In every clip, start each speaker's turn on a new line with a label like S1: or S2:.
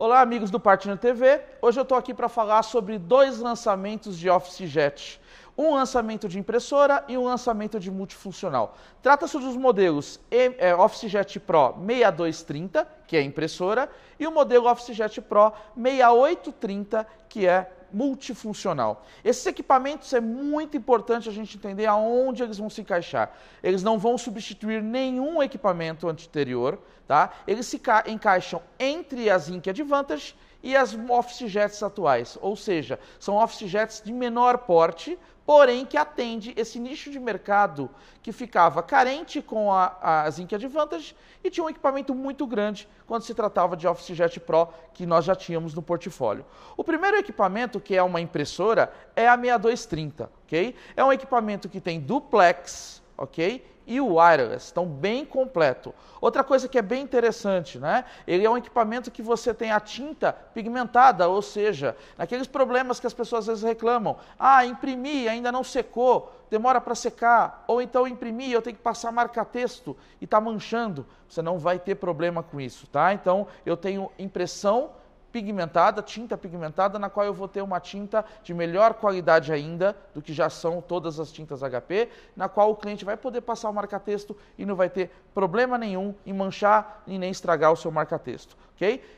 S1: Olá, amigos do Partner TV. Hoje eu estou aqui para falar sobre dois lançamentos de Office Jet um lançamento de impressora e um lançamento de multifuncional. Trata-se dos modelos é, OfficeJet Pro 6230, que é impressora, e o modelo OfficeJet Pro 6830, que é multifuncional. Esses equipamentos é muito importante a gente entender aonde eles vão se encaixar. Eles não vão substituir nenhum equipamento anterior, tá? Eles se encaixam entre as Ink Advantage e as Office Jets atuais, ou seja, são Office Jets de menor porte, porém que atende esse nicho de mercado que ficava carente com a, a Zinc Advantage e tinha um equipamento muito grande quando se tratava de Office Jet Pro que nós já tínhamos no portfólio. O primeiro equipamento, que é uma impressora, é a 6230, ok? É um equipamento que tem duplex, ok? E o wireless, então bem completo. Outra coisa que é bem interessante, né? Ele é um equipamento que você tem a tinta pigmentada, ou seja, naqueles problemas que as pessoas às vezes reclamam. Ah, imprimi, ainda não secou, demora para secar. Ou então imprimi, eu tenho que passar marca-texto e está manchando. Você não vai ter problema com isso, tá? Então eu tenho impressão pigmentada, tinta pigmentada, na qual eu vou ter uma tinta de melhor qualidade ainda do que já são todas as tintas HP, na qual o cliente vai poder passar o marca-texto e não vai ter problema nenhum em manchar e nem estragar o seu marca-texto.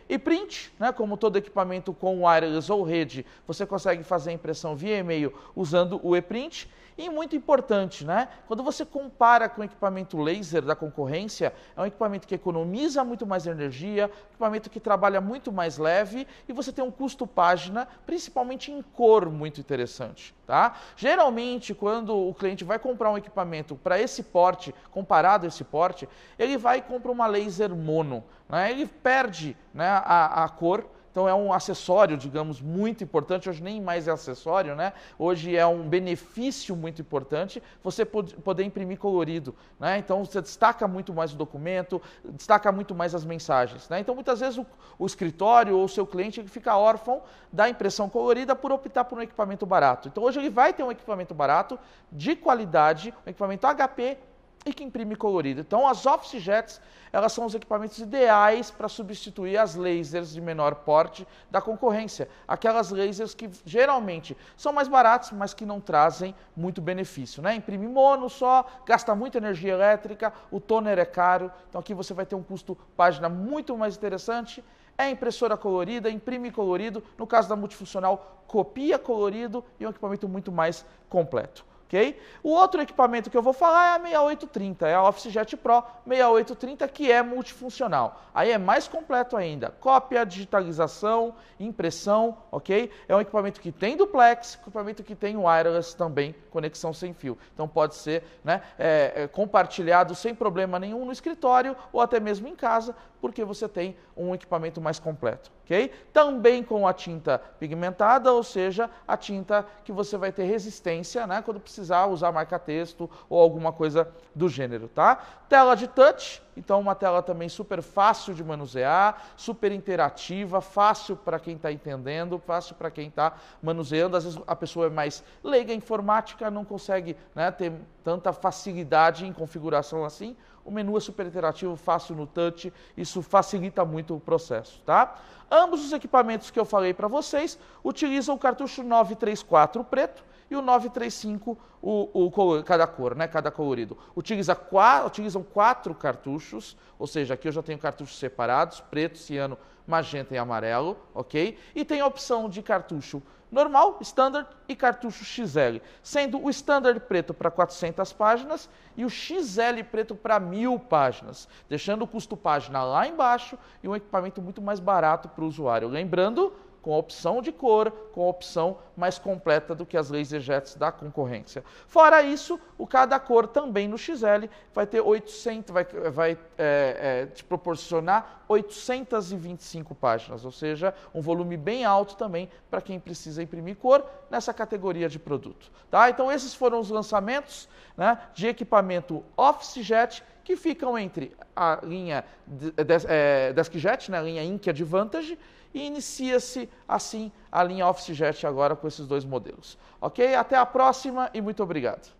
S1: E print, né? como todo equipamento com wireless ou rede, você consegue fazer a impressão via e-mail usando o e-print. E muito importante, né? Quando você compara com o equipamento laser da concorrência, é um equipamento que economiza muito mais energia, equipamento que trabalha muito mais leve e você tem um custo página, principalmente em cor, muito interessante, tá? Geralmente, quando o cliente vai comprar um equipamento para esse porte, comparado a esse porte, ele vai e compra uma laser mono, né? Ele perde né, a, a cor. Então é um acessório, digamos, muito importante. Hoje nem mais é acessório, né? Hoje é um benefício muito importante você poder imprimir colorido, né? Então você destaca muito mais o documento, destaca muito mais as mensagens, né? Então muitas vezes o, o escritório ou o seu cliente fica órfão da impressão colorida por optar por um equipamento barato. Então hoje ele vai ter um equipamento barato, de qualidade, um equipamento HP e que imprime colorido. Então, as office jets elas são os equipamentos ideais para substituir as lasers de menor porte da concorrência, aquelas lasers que geralmente são mais baratas, mas que não trazem muito benefício. Né? Imprime mono só, gasta muita energia elétrica, o toner é caro, então aqui você vai ter um custo página muito mais interessante. É impressora colorida, imprime colorido, no caso da multifuncional, copia colorido e um equipamento muito mais completo ok? O outro equipamento que eu vou falar é a 6830, é a OfficeJet Pro 6830, que é multifuncional. Aí é mais completo ainda, cópia, digitalização, impressão, ok? É um equipamento que tem duplex, equipamento que tem wireless também, conexão sem fio. Então pode ser né, é, é, compartilhado sem problema nenhum no escritório ou até mesmo em casa, porque você tem um equipamento mais completo, ok? Também com a tinta pigmentada, ou seja, a tinta que você vai ter resistência, né? Quando precisa precisar usar marca-texto ou alguma coisa do gênero, tá? Tela de touch, então uma tela também super fácil de manusear, super interativa, fácil para quem está entendendo, fácil para quem está manuseando. Às vezes a pessoa é mais leiga em informática, não consegue né, ter tanta facilidade em configuração assim. O menu é super interativo, fácil no touch, isso facilita muito o processo, tá? Ambos os equipamentos que eu falei para vocês utilizam o cartucho 934 preto e o 935 o, o, cada cor, né? cada colorido. Utiliza qua, utilizam quatro cartuchos, ou seja, aqui eu já tenho cartuchos separados, preto, ciano, magenta e amarelo, ok? E tem a opção de cartucho normal, standard e cartucho XL, sendo o standard preto para 400 páginas e o XL preto para 1000 páginas, deixando o custo página lá embaixo e um equipamento muito mais barato para o usuário. Lembrando com opção de cor, com opção mais completa do que as laser jets da concorrência. Fora isso, o cada cor também no XL vai ter 800, vai, vai é, é, te proporcionar 825 páginas, ou seja, um volume bem alto também para quem precisa imprimir cor nessa categoria de produto. Tá? Então esses foram os lançamentos né, de equipamento OfficeJet que ficam entre a linha é, DeskJet, né, a linha Ink Advantage, e inicia-se assim a linha OfficeJet agora com esses dois modelos. Ok? Até a próxima e muito obrigado.